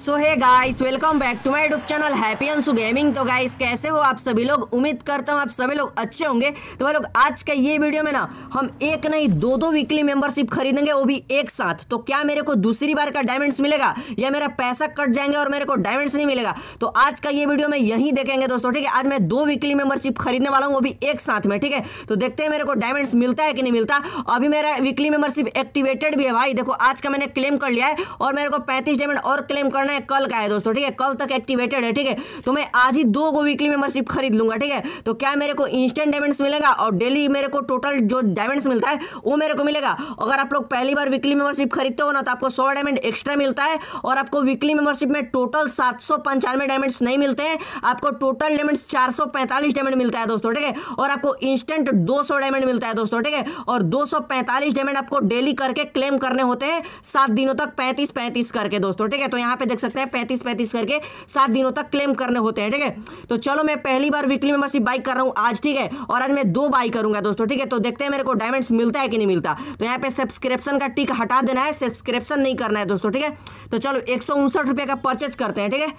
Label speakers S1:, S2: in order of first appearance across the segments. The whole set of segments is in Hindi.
S1: सो है guys welcome back to my YouTube channel happy Anshu gaming तो गाइस कैसे हो आप सभी लोग उम्मीद करता हूँ आप सभी लोग अच्छे होंगे तो भाई लोग आज का ये वीडियो में ना हम एक नहीं दो दो वीकली मेंबरशिप खरीदेंगे वो भी एक साथ तो क्या मेरे को दूसरी बार का डायमंड्स मिलेगा या मेरा पैसा कट जाएंगे और मेरे को डायमंड्स नहीं मिलेगा तो आज का ये वीडियो में यही देखेंगे दोस्तों ठीक है आज मैं दो वीकली मेंबरशिप खरीदने वाला हूँ वो भी एक साथ में ठीक है तो देखते हैं मेरे को डायमंड्स मिलता है कि नहीं मिलता अभी मेरा वीकली मेंबरशिप एक्टिवेटेड भी है भाई देखो आज का मैंने क्लेम कर लिया है और मेरे को पैंतीस डायमंड और क्लेम करना करना है कल का है दोस्तों ठीक है कल तक एक्टिवेटेड है ठीक है तो मैं आज ही दो गो वीकली मेंबरशिप खरीद लूंगा ठीक है तो क्या मेरे को इंस्टेंट डायमंड्स मिलेगा और डेली मेरे को टोटल जो डायमंड्स मिलता है वो मेरे को मिलेगा अगर आप लोग पहली बार वीकली मेंबरशिप खरीदते हो ना तो आपको सौ डायमंड एक्स्ट्रा मिलता है और आपको वीकली मेंबरशिप में टोटल सात सौ पंचानवे डायमंड्स नहीं मिलते हैं आपको टोटल डायमंड्स चार सौ पैंतालीस डायमंड मिलता है दोस्तों ठीक है और आपको इंस्टेंट दो सौ डायमंड मिलता है दोस्तों ठीक है और दो सौ पैंतालीस डायमंड आपको डेली करके क्लेम करने होते हैं सात दिनों तक पैंतीस पैंतीस करके दोस्तों ठीक है तो यहाँ पे देख सकते हैं पैंतीस पैंतीस करके सात दिनों तक क्लेम करने होते हैं ठीक है तो चलो मैं पहली बार वीकली मेंबरशिप बाई कर रहा हूँ आज ठीक है और आज मैं दो बाई करूंगा दोस्तों ठीक है तो देखते हैं मेरे को डायमंड्स मिलता है कि नहीं मिलता तो यहाँ पे सब्सक्रिप्शन का टिक हटा देना है सब्सक्रिप्शन नहीं करना है दोस्तों ठीक है तो चलो एक रुपए का परचेज करते हैं ठीक है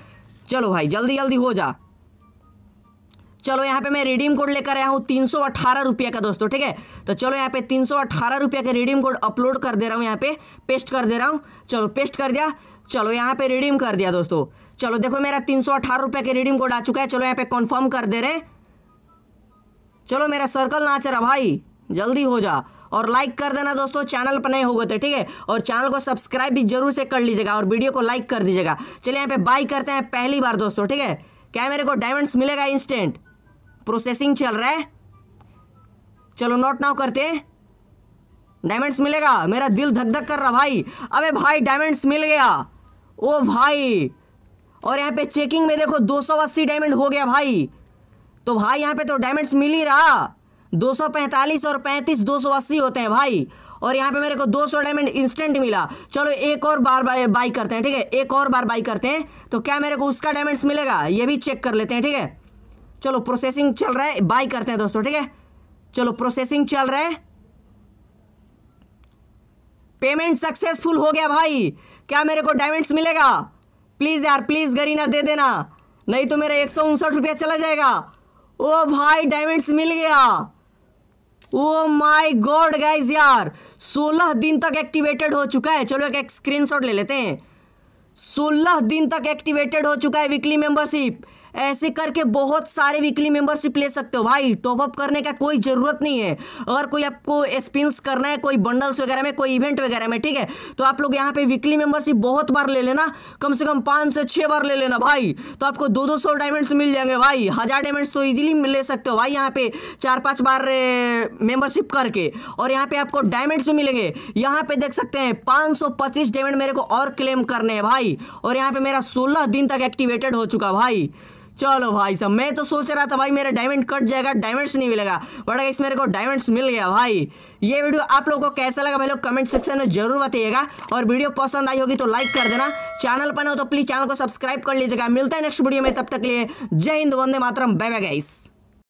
S1: चलो भाई जल्दी जल्दी हो जा चलो यहाँ पे मैं रिडीम कोड लेकर आया हूँ तीन सौ का दोस्तों ठीक है तो चलो यहाँ पे तीन सौ का रिडीम कोड अपलोड कर दे रहा हूँ यहाँ पे पेस्ट कर दे रहा हूँ चलो पेस्ट कर दिया चलो यहाँ पे रिडीम कर दिया दोस्तों चलो देखो मेरा तीन सौ अठारह रुपये के रिडीम कोड आ चुका है चलो यहाँ पे कन्फर्म कर दे रहे चलो मेरा सर्कल नाच रहा भाई जल्दी हो जा और लाइक कर देना दोस्तों चैनल पर नहीं होगा तो ठीक है और चैनल को सब्सक्राइब भी जरूर से कर लीजिएगा और वीडियो को लाइक कर दीजिएगा चलिए यहाँ पे बाई करते हैं पहली बार दोस्तों ठीक है क्या मेरे को डायमंड्स मिलेगा इंस्टेंट प्रोसेसिंग चल रहा है चलो नोट नाउ करते हैं डायमंड्स मिलेगा मेरा दिल धक धक कर रहा भाई अबे भाई डायमंड्स मिल गया ओ भाई और यहाँ पे चेकिंग में देखो दो सौ अस्सी डायमंड हो गया भाई तो भाई यहाँ पे तो डायमंड्स मिल ही रहा दो सौ पैंतालीस और पैंतीस दो सौ अस्सी होते हैं भाई और यहाँ पे मेरे को 200 डायमंड इंस्टेंट मिला चलो एक और बार बाई करते हैं ठीक है एक और बार बाई करते हैं तो क्या मेरे को उसका डायमंड्स मिलेगा ये भी चेक कर लेते हैं ठीक है चलो प्रोसेसिंग चल रहा है बाई करते हैं दोस्तों ठीक है चलो प्रोसेसिंग चल रहा है पेमेंट सक्सेसफुल हो गया भाई क्या मेरे को डायमंड्स मिलेगा प्लीज़ यार प्लीज़ गरीना दे देना नहीं तो मेरा एक सौ उनसठ रुपया चला जाएगा ओ भाई डायमंड्स मिल गया ओ माय गॉड गाइज यार सोलह दिन तक एक्टिवेटेड हो चुका है चलो एक, एक स्क्रीनशॉट ले लेते हैं सोलह दिन तक एक्टिवेटेड हो चुका है वीकली मेंबरशिप ऐसे करके बहुत सारे वीकली मेंबरशिप ले सकते हो भाई टॉपअप करने का कोई ज़रूरत नहीं है अगर कोई आपको स्पिन करना है कोई बंडल्स वगैरह में कोई इवेंट वगैरह में ठीक है तो आप लोग यहाँ पे वीकली मेंबरशिप बहुत बार ले लेना कम से कम पाँच से छः बार ले लेना भाई तो आपको दो दो सौ डायमंड्स मिल जाएंगे भाई हज़ार डायमंड्स तो ईजिली ले सकते हो भाई यहाँ पे चार पाँच बार मेंबरशिप करके और यहाँ पे आपको डायमंड्स भी मिलेंगे यहाँ पे देख सकते हैं पाँच डायमंड मेरे को और क्लेम करने हैं भाई और यहाँ पे मेरा सोलह दिन तक एक्टिवेटेड हो चुका भाई चलो भाई साहब मैं तो सोच रहा था भाई मेरा डायमंड कट जाएगा डायमंड्स नहीं मिलेगा बट इस मेरे को डायमंड्स मिल गया भाई ये वीडियो आप लोगों को कैसा लगा भाई लोग कमेंट सेक्शन में जरूर बताइएगा और वीडियो पसंद आई होगी तो लाइक कर देना चैनल पर ना हो तो प्लीज चैनल को सब्सक्राइब कर लीजिएगा मिलता है नेक्स्ट वीडियो में तब तक लिए जय हिंद वंदे मातरम बाय बाय गाइस